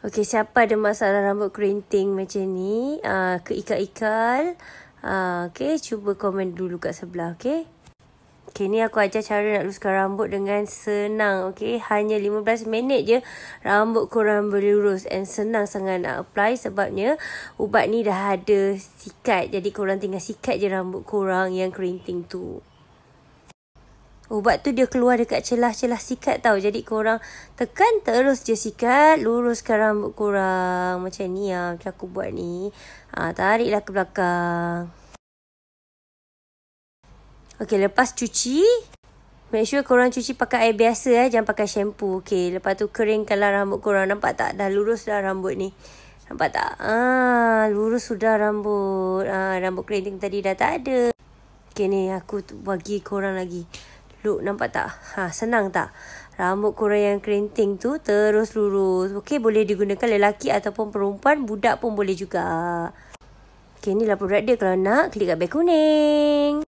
Okey siapa ada masalah rambut kerinting macam ni? Uh, keikal-ikal. Uh, ah, okay, cuba komen dulu kat sebelah, okey okey ni aku ajar cara nak luruskan rambut dengan senang, okey Hanya 15 minit je rambut korang boleh lurus. And senang sangat nak apply sebabnya ubat ni dah ada sikat. Jadi, korang tinggal sikat je rambut korang yang kerinting tu. Ubat tu dia keluar dekat celah-celah sikat tau. Jadi korang tekan terus je sikat. Luruskan rambut korang. Macam ni lah. Macam aku buat ni. Ha, tariklah ke belakang. Okay, lepas cuci. Make sure korang cuci pakai air biasa eh. Jangan pakai shampoo. Okay, lepas tu keringkanlah rambut korang. Nampak tak? Dah lurus dah rambut ni. Nampak tak? Ah, lurus sudah rambut. Ah, rambut kerinting tadi dah tak ada. Okay ni aku bagi korang lagi. Look, nampak tak? Ha, senang tak? Rambut korang yang kerinting tu terus lurus. Okey, boleh digunakan lelaki ataupun perempuan. Budak pun boleh juga. Okey, ni inilah produk dia. Kalau nak, klik kat beg kuning.